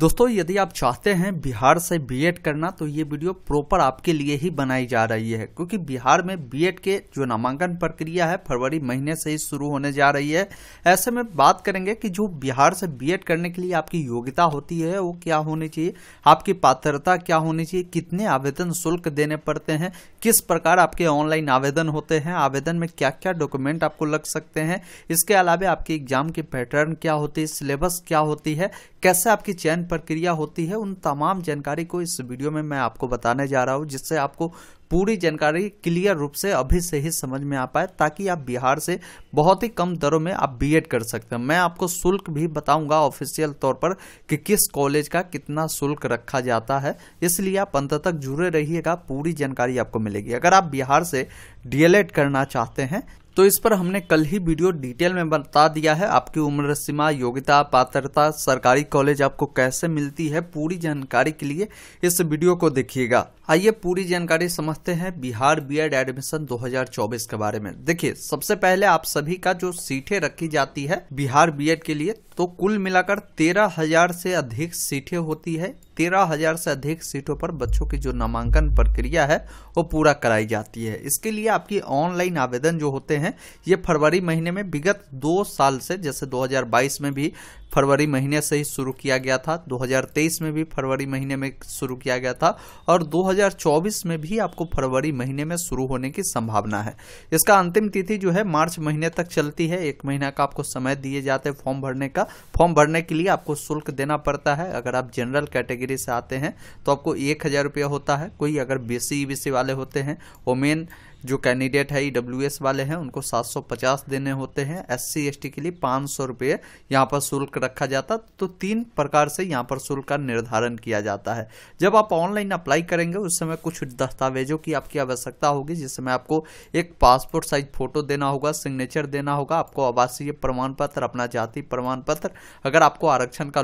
दोस्तों यदि आप चाहते हैं बिहार से बीएड करना तो ये वीडियो प्रॉपर आपके लिए ही बनाई जा रही है क्योंकि बिहार में बीएड के जो नामांकन प्रक्रिया है फरवरी महीने से ही शुरू होने जा रही है ऐसे में बात करेंगे कि जो बिहार से बीएड करने के लिए आपकी योग्यता होती है वो क्या होनी चाहिए आपकी पात्रता क्या होनी चाहिए कितने आवेदन शुल्क देने पड़ते हैं किस प्रकार आपके ऑनलाइन आवेदन होते हैं आवेदन में क्या क्या डॉक्यूमेंट आपको लग सकते हैं इसके अलावा आपके एग्जाम के पैटर्न क्या होती है सिलेबस क्या होती है कैसे आपकी चयन प्रक्रिया होती है उन तमाम जानकारी को इस वीडियो में मैं आपको बताने जा रहा हूँ जिससे आपको पूरी जानकारी क्लियर रूप से अभी से ही समझ में आ पाए ताकि आप बिहार से बहुत ही कम दरों में आप बी कर सकते हैं मैं आपको शुल्क भी बताऊंगा ऑफिशियल तौर पर कि किस कॉलेज का कितना शुल्क रखा जाता है इसलिए आप अंत तक जुड़े रहिएगा पूरी जानकारी आपको मिलेगी अगर आप बिहार से डीएलएड करना चाहते हैं तो इस पर हमने कल ही वीडियो डिटेल में बता दिया है आपकी उम्र सीमा योग्यता पात्रता सरकारी कॉलेज आपको कैसे मिलती है पूरी जानकारी के लिए इस वीडियो को देखिएगा आइए पूरी जानकारी समझ पढ़ते हैं बिहार बीएड एडमिशन 2024 के बारे में देखिए सबसे पहले आप सभी का जो सीटें रखी जाती है बिहार बीएड के लिए तो कुल मिलाकर तेरह हजार से अधिक सीटें होती है तेरह हजार से अधिक सीटों पर बच्चों की जो नामांकन प्रक्रिया है वो पूरा कराई जाती है इसके लिए आपकी ऑनलाइन आवेदन जो होते हैं ये फरवरी महीने में विगत दो साल से जैसे 2022 में भी फरवरी महीने से ही शुरू किया गया था 2023 में भी फरवरी महीने में शुरू किया गया था और 2024 में भी आपको फरवरी महीने में शुरू होने की संभावना है इसका अंतिम तिथि जो है मार्च महीने तक चलती है एक महीना का आपको समय दिए जाते हैं फॉर्म भरने का फॉर्म भरने के लिए आपको शुल्क देना पड़ता है अगर आप जनरल कैटेगरी कैटेगरी से आते हैं तो आपको एक हज़ार रुपया होता है कोई अगर बी सी वाले होते हैं वो मेन जो कैंडिडेट है ई e वाले हैं उनको 750 देने होते हैं एस सी के लिए पाँच सौ रुपये यहाँ पर शुल्क रखा जाता तो तीन प्रकार से यहाँ पर शुल्क का निर्धारण किया जाता है जब आप ऑनलाइन अप्लाई करेंगे उस समय कुछ दस्तावेजों की आपकी आवश्यकता होगी जिस समय आपको एक पासपोर्ट साइज फोटो देना होगा सिग्नेचर देना होगा आपको आवासीय प्रमाण पत्र अपना जाति प्रमाण पत्र अगर आपको आरक्षण का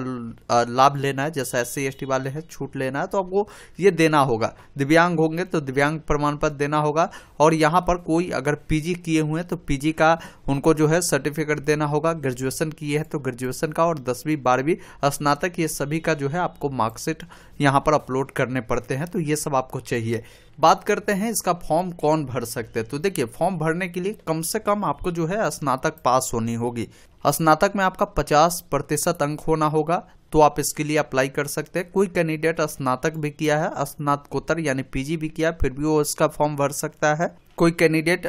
लाभ लेना है जैसा एस सी एस टी वाले हैं छूट लेना है तो आपको ये देना होगा दिव्यांग होंगे तो दिव्यांग प्रमाण पत्र देना होगा और यहाँ पर कोई अगर पीजी किए हुए हैं तो पीजी का उनको जो है सर्टिफिकेट देना होगा ग्रेजुएशन किए हैं तो ग्रेजुएशन का और दसवीं बारहवीं स्नातक ये सभी का जो है आपको मार्कशीट यहाँ पर अपलोड करने पड़ते हैं तो ये सब आपको चाहिए बात करते हैं इसका फॉर्म कौन भर सकते हैं तो देखिए फॉर्म भरने के लिए कम से कम आपको जो है स्नातक पास होनी होगी स्नातक में आपका 50 प्रतिशत अंक होना होगा तो आप इसके लिए अप्लाई कर सकते हैं कोई कैंडिडेट स्नातक भी किया है स्नातकोत्तर यानी पीजी भी किया फिर भी वो इसका फॉर्म भर सकता है कोई कैंडिडेट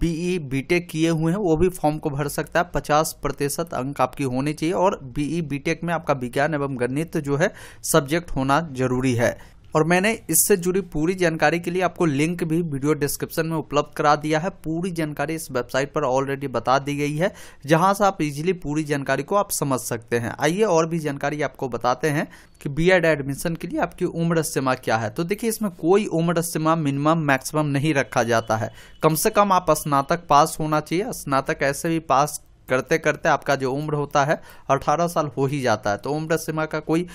बीई बीटेक किए हुए हैं वो भी फॉर्म को भर सकता है पचास प्रतिशत अंक आपकी होने चाहिए और बीई बीटेक e, में आपका विज्ञान एवं गणित जो है सब्जेक्ट होना जरूरी है और मैंने इससे जुड़ी पूरी जानकारी के लिए आपको लिंक भी वीडियो डिस्क्रिप्शन में उपलब्ध करा दिया है पूरी जानकारी इस वेबसाइट पर ऑलरेडी बता दी गई है जहां से आप इजीली पूरी जानकारी को आप समझ सकते हैं आइए और भी जानकारी आपको बताते हैं कि बी एडमिशन के लिए आपकी उम्र सीमा क्या है तो देखिए इसमें कोई उम्र सीमा मिनिमम मैक्सिमम नहीं रखा जाता है कम से कम आप स्नातक पास होना चाहिए स्नातक ऐसे भी पास करते करते आपका जो उम्र होता है अठारह साल हो ही जाता है तो उम्र सीमा का कोई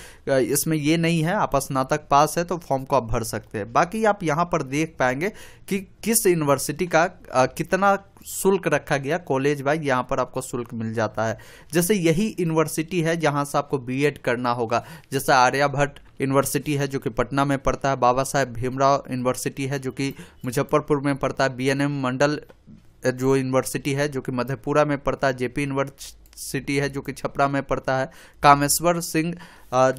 इसमें ये नहीं है आप स्नातक पास है तो फॉर्म को आप भर सकते हैं बाकी आप यहाँ पर देख पाएंगे कि किस यूनिवर्सिटी का कितना शुल्क रखा गया कॉलेज वाइज यहाँ पर आपको शुल्क मिल जाता है जैसे यही यूनिवर्सिटी है जहाँ से आपको बी करना होगा जैसे आर्याभट्ट यूनिवर्सिटी है जो कि पटना में पड़ता है बाबा साहेब भीमराव यूनिवर्सिटी है जो कि मुजफ्फरपुर में पड़ता है बीएनएम मंडल जो यूनिवर्सिटी है जो कि मधेपुरा में पड़ता है जेपी यूनिवर्सिटी है जो कि छपरा में पड़ता है कामेश्वर सिंह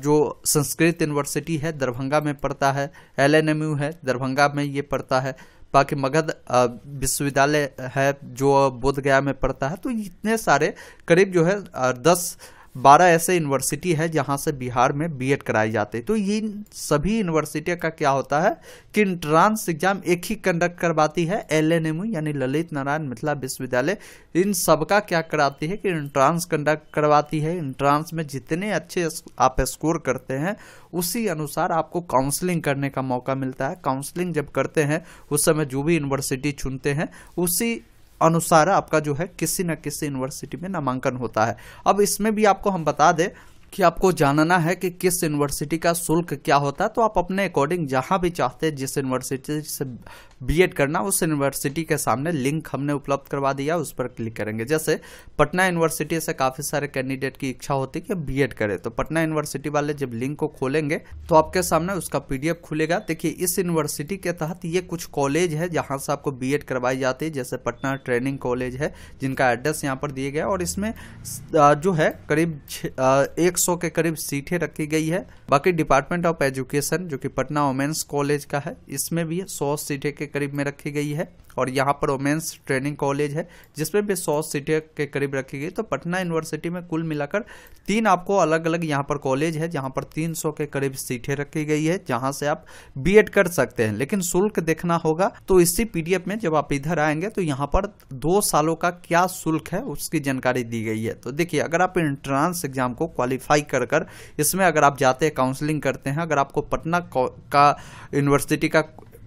जो संस्कृत यूनिवर्सिटी है दरभंगा में पड़ता है एल है दरभंगा में ये पड़ता है बाकी मगध विश्वविद्यालय है जो बोधगया में पड़ता है तो इतने सारे करीब जो है दस बारह ऐसे यूनिवर्सिटी है जहाँ से बिहार में बीएड कराई जाती है तो ये सभी यूनिवर्सिटी का क्या होता है कि इंट्रांस एग्जाम एक ही कंडक्ट करवाती है एल यानी ललित नारायण मिथिला विश्वविद्यालय इन सब का क्या कराती है कि इंट्रांस कंडक्ट करवाती है इंट्रांस में जितने अच्छे आप स्कोर करते हैं उसी अनुसार आपको काउंसलिंग करने का मौका मिलता है काउंसलिंग जब करते हैं उस समय जो भी यूनिवर्सिटी चुनते हैं उसी अनुसार आपका जो है किसी न किसी यूनिवर्सिटी में नामांकन होता है अब इसमें भी आपको हम बता दें कि आपको जानना है कि किस यूनिवर्सिटी का शुल्क क्या होता है तो आप अपने अकॉर्डिंग जहां भी चाहते हैं जिस यूनिवर्सिटी से बीएड करना उस यूनिवर्सिटी के सामने लिंक हमने उपलब्ध करवा दिया उस पर क्लिक करेंगे जैसे पटना यूनिवर्सिटी से काफ़ी सारे कैंडिडेट की इच्छा होती है कि बी करें तो पटना यूनिवर्सिटी वाले जब लिंक को खोलेंगे तो आपके सामने उसका पीडीएफ खुलेगा देखिए इस यूनिवर्सिटी के तहत ये कुछ कॉलेज है जहाँ से आपको बी करवाई जाती है जैसे पटना ट्रेनिंग कॉलेज है जिनका एड्रेस यहाँ पर दिए गए और इसमें जो है करीब एक 100 के करीब सीटें रखी गई है बाकी डिपार्टमेंट ऑफ एजुकेशन जो कि पटना वोमेन्स कॉलेज का है इसमें भी 100 सीटें के करीब में रखी गई है और यहाँ पर वोमेंस ट्रेनिंग कॉलेज है जिसमें भी सौ सीटें के करीब रखी गई तो पटना यूनिवर्सिटी में कुल मिलाकर तीन आपको अलग अलग यहाँ पर कॉलेज है जहाँ पर 300 के करीब सीटें रखी गई है जहाँ से आप बीएड कर सकते हैं लेकिन शुल्क देखना होगा तो इसी पीडीएफ में जब आप इधर आएंगे तो यहाँ पर दो सालों का क्या शुल्क है उसकी जानकारी दी गई है तो देखिए अगर आप इंट्रांस एग्जाम को क्वालिफाई कर कर इसमें अगर आप जाते हैं काउंसलिंग करते हैं अगर आपको पटना का यूनिवर्सिटी का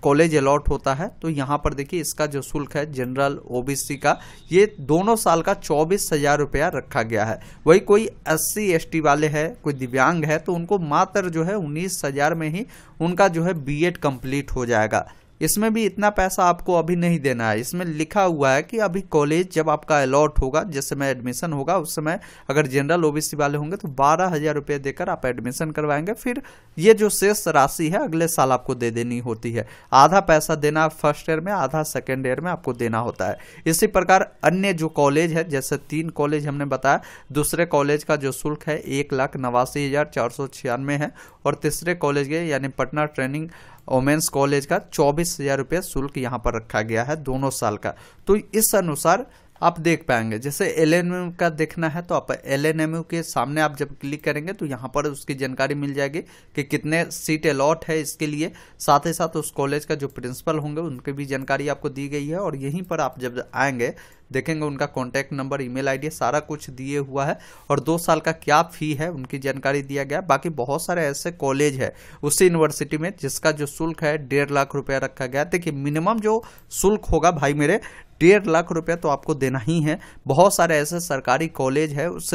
कॉलेज अलॉट होता है तो यहाँ पर देखिए इसका जो शुल्क है जनरल ओबीसी का ये दोनों साल का चौबीस हजार रुपया रखा गया है वही कोई अस्सी एस वाले है कोई दिव्यांग है तो उनको मात्र जो है उन्नीस हजार में ही उनका जो है बीएड कंप्लीट हो जाएगा इसमें भी इतना पैसा आपको अभी नहीं देना है इसमें लिखा हुआ है कि अभी कॉलेज जब आपका अलॉट होगा जिस समय एडमिशन होगा उस समय अगर जनरल ओबीसी वाले होंगे तो बारह हज़ार रुपये देकर आप एडमिशन करवाएंगे फिर ये जो शेष राशि है अगले साल आपको दे देनी होती है आधा पैसा देना फर्स्ट ईयर में आधा सेकेंड ईयर में आपको देना होता है इसी प्रकार अन्य जो कॉलेज है जैसे तीन कॉलेज हमने बताया दूसरे कॉलेज का जो शुल्क है एक लाख नवासी हज़ार चार सौ छियानवे है और तीसरे कॉलेज के यानी पटना ट्रेनिंग वोमेंस कॉलेज का चौबीस हज़ार रुपये शुल्क यहाँ पर रखा गया है दोनों साल का तो इस अनुसार आप देख पाएंगे जैसे एल का देखना है तो आप एल के सामने आप जब क्लिक करेंगे तो यहाँ पर उसकी जानकारी मिल जाएगी कि कितने सीट अलॉट है इसके लिए साथ ही साथ उस कॉलेज का जो प्रिंसिपल होंगे उनकी भी जानकारी आपको दी गई है और यहीं पर आप जब आएंगे देखेंगे उनका कॉन्टैक्ट नंबर ईमेल आईडी सारा कुछ दिए हुआ है और दो साल का क्या फ़ी है उनकी जानकारी दिया गया बाकी बहुत सारे ऐसे कॉलेज है उसी यूनिवर्सिटी में जिसका जो शुल्क है डेढ़ लाख रुपया रखा गया देखिए मिनिमम जो शुल्क होगा भाई मेरे डेढ़ लाख रुपया तो आपको देना ही है बहुत सारे ऐसे सरकारी कॉलेज है उस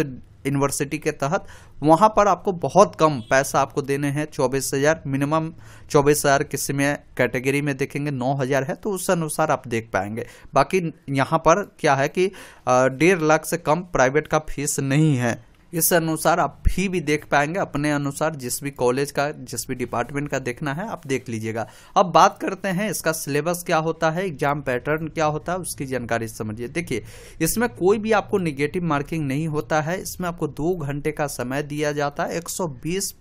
यूनिवर्सिटी के तहत वहाँ पर आपको बहुत कम पैसा आपको देने हैं चौबीस हज़ार मिनिमम चौबीस हज़ार किसी में कैटेगरी में देखेंगे नौ हज़ार है तो उस अनुसार आप देख पाएंगे बाकी यहाँ पर क्या है कि डेढ़ लाख से कम प्राइवेट का फीस नहीं है इस अनुसार आप फी भी देख पाएंगे अपने अनुसार जिस भी कॉलेज का जिस भी डिपार्टमेंट का देखना है आप देख लीजिएगा अब बात करते हैं इसका सिलेबस क्या होता है एग्जाम पैटर्न क्या होता है उसकी जानकारी समझिए देखिए इसमें कोई भी आपको निगेटिव मार्किंग नहीं होता है इसमें आपको दो घंटे का समय दिया जाता है एक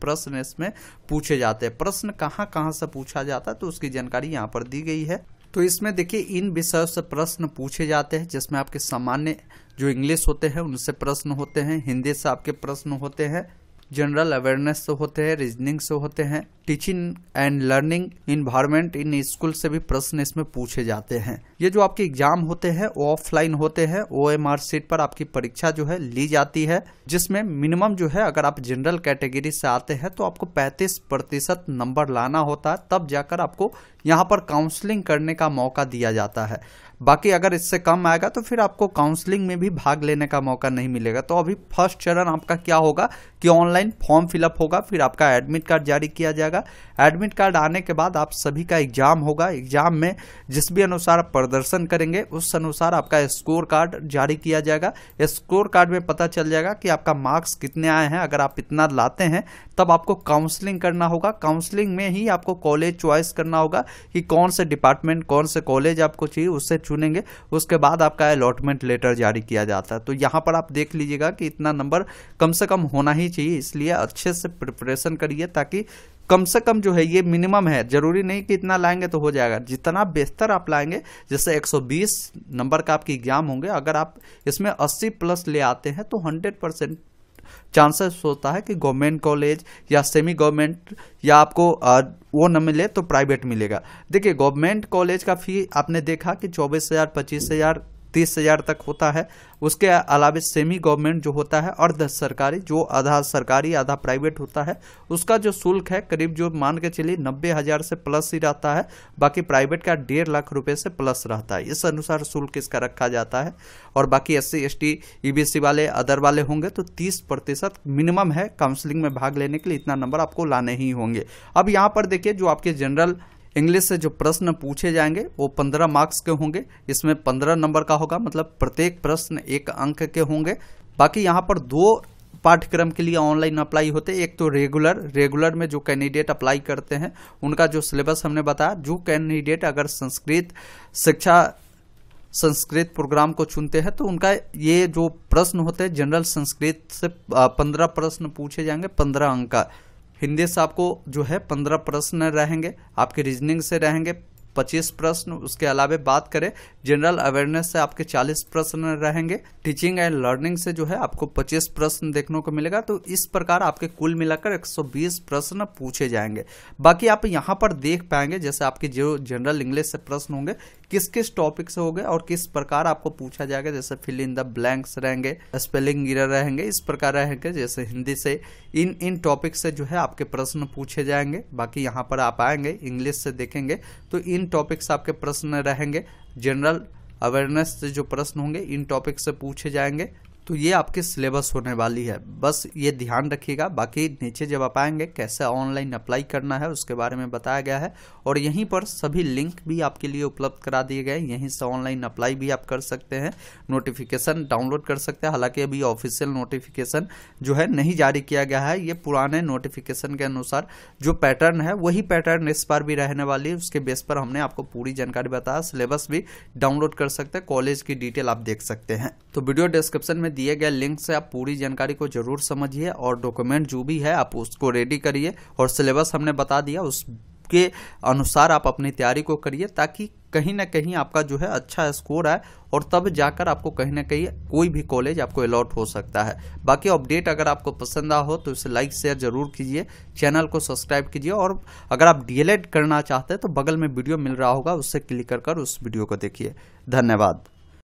प्रश्न इसमें पूछे जाते हैं प्रश्न कहाँ कहाँ से पूछा जाता है तो उसकी जानकारी यहाँ पर दी गई है तो इसमें देखिए इन विषयों से प्रश्न पूछे जाते हैं जिसमें आपके सामान्य जो इंग्लिश होते हैं उनसे प्रश्न होते हैं हिंदी से आपके प्रश्न होते हैं जनरल अवेयरनेस से होते हैं रीजनिंग से तो होते हैं teaching and learning environment in school से भी प्रश्न इसमें पूछे जाते हैं ये जो आपके एग्जाम होते हैं वो ऑफलाइन होते हैं ओ एम आर सीट पर आपकी परीक्षा जो है ली जाती है जिसमें मिनिमम जो है अगर आप जनरल कैटेगरी से आते हैं तो आपको पैंतीस प्रतिशत नंबर लाना होता है तब जाकर आपको यहाँ पर काउंसलिंग करने का मौका दिया जाता है बाकी अगर इससे कम आएगा तो फिर आपको काउंसलिंग में भी भाग लेने का मौका नहीं मिलेगा तो अभी फर्स्ट चरण आपका क्या होगा कि ऑनलाइन फॉर्म फिलअप होगा फिर आपका एडमिट कार्ड जारी किया जाएगा एडमिट कार्ड आने के बाद आप सभी का एग्जाम होगा एग्जाम में जिस भी अनुसार आप प्रदर्शन करेंगे उस अनुसार आपका स्कोर कार्ड जारी किया जाएगा स्कोर कार्ड में पता चल जाएगा कि आपका मार्क्स कितने आए हैं अगर आप इतना लाते हैं तब आपको काउंसलिंग करना होगा काउंसलिंग में ही आपको कॉलेज चॉइस करना होगा कि कौन से डिपार्टमेंट कौन से कॉलेज आपको चाहिए उससे चुनेंगे उसके बाद आपका अलॉटमेंट लेटर जारी किया जाता है तो यहाँ पर आप देख लीजिएगा कि इतना नंबर कम से कम होना ही चाहिए इसलिए अच्छे से प्रिपरेशन करिए ताकि कम से कम जो है ये मिनिमम है जरूरी नहीं कि इतना लाएंगे तो हो जाएगा जितना बेहतर आप लाएंगे जैसे 120 नंबर का आपकी एग्जाम होंगे अगर आप इसमें 80 प्लस ले आते हैं तो 100 परसेंट चांसेस होता है कि गवर्नमेंट कॉलेज या सेमी गवर्नमेंट या आपको वो न मिले तो प्राइवेट मिलेगा देखिए गवर्नमेंट कॉलेज का फ़ी आपने देखा कि चौबीस हज़ार पच्चीस हज़ार तीस हज़ार तक होता है उसके अलावा सेमी गवर्नमेंट जो होता है अर्ध सरकारी जो आधा सरकारी आधा प्राइवेट होता है उसका जो शुल्क है करीब जो मान के चलिए नब्बे हज़ार से प्लस ही रहता है बाकी प्राइवेट का डेढ़ लाख रुपए से प्लस रहता है इस अनुसार शुल्क इसका रखा जाता है और बाकी S C S T E वाले अदर वाले होंगे तो तीस प्रतिशत मिनिमम है काउंसिलिंग में भाग लेने के लिए इतना नंबर आपको लाने ही होंगे अब यहाँ पर देखिए जो आपके जनरल इंग्लिश से जो प्रश्न पूछे जाएंगे वो पंद्रह मार्क्स के होंगे इसमें पंद्रह नंबर का होगा मतलब प्रत्येक प्रश्न एक अंक के होंगे बाकी यहाँ पर दो पाठ्यक्रम के लिए ऑनलाइन अप्लाई होते एक तो रेगुलर रेगुलर में जो कैंडिडेट अप्लाई करते हैं उनका जो सिलेबस हमने बताया जो कैंडिडेट अगर संस्कृत शिक्षा संस्कृत प्रोग्राम को चुनते हैं तो उनका ये जो प्रश्न होते हैं जनरल संस्कृत से पंद्रह प्रश्न पूछे जाएंगे पंद्रह अंक का हिंदी से आपको जो है पंद्रह प्रश्न रहेंगे आपके रीजनिंग से रहेंगे पच्चीस प्रश्न उसके अलावा बात करें जनरल अवेयरनेस से आपके चालीस प्रश्न रहेंगे टीचिंग एंड लर्निंग से जो है आपको पच्चीस प्रश्न देखने को मिलेगा तो इस प्रकार आपके कुल मिलाकर एक प्रश्न पूछे जाएंगे बाकी आप यहाँ पर देख पाएंगे जैसे आपके जो जनरल इंग्लिश से प्रश्न होंगे किस किस टॉपिक से हो और किस प्रकार आपको पूछा जाएगा जैसे फिल इन द ब्लैंक्स रहेंगे स्पेलिंग गिरा रहेंगे इस प्रकार रहेंगे जैसे हिंदी से इन इन टॉपिक से जो है आपके प्रश्न पूछे जाएंगे बाकी यहाँ पर आप आएंगे इंग्लिश से देखेंगे तो इन टॉपिक्स आपके प्रश्न रहेंगे जनरल अवेयरनेस से जो प्रश्न होंगे इन टॉपिक्स से पूछे जाएंगे तो ये आपके सिलेबस होने वाली है बस ये ध्यान रखिएगा बाकी नीचे जब आप आएंगे कैसे ऑनलाइन अप्लाई करना है उसके बारे में बताया गया है और यहीं पर सभी लिंक भी आपके लिए उपलब्ध करा दिए गए यहीं से ऑनलाइन अप्लाई भी आप कर सकते हैं नोटिफिकेशन डाउनलोड कर सकते हैं हालांकि अभी ऑफिशियल नोटिफिकेशन जो है नहीं जारी किया गया है ये पुराने नोटिफिकेशन के अनुसार जो पैटर्न है वही पैटर्न इस बार भी रहने वाली है उसके बेस पर हमने आपको पूरी जानकारी बताया सिलेबस भी डाउनलोड कर सकते हैं कॉलेज की डिटेल आप देख सकते हैं तो वीडियो डिस्क्रिप्शन में दिए गए लिंक से आप पूरी जानकारी को जरूर समझिए और डॉक्यूमेंट जो भी है आप उसको रेडी करिए और सिलेबस हमने बता दिया उस के अनुसार आप अपनी तैयारी को करिए ताकि कहीं ना कहीं आपका जो है अच्छा स्कोर आए और तब जाकर आपको कहीं ना कहीं कोई भी कॉलेज आपको अलॉट हो सकता है बाकी अपडेट अगर आपको पसंद आ हो तो इसे लाइक शेयर जरूर कीजिए चैनल को सब्सक्राइब कीजिए और अगर आप डीएलएड करना चाहते हैं तो बगल में वीडियो मिल रहा होगा उससे क्लिक कर उस वीडियो को देखिए धन्यवाद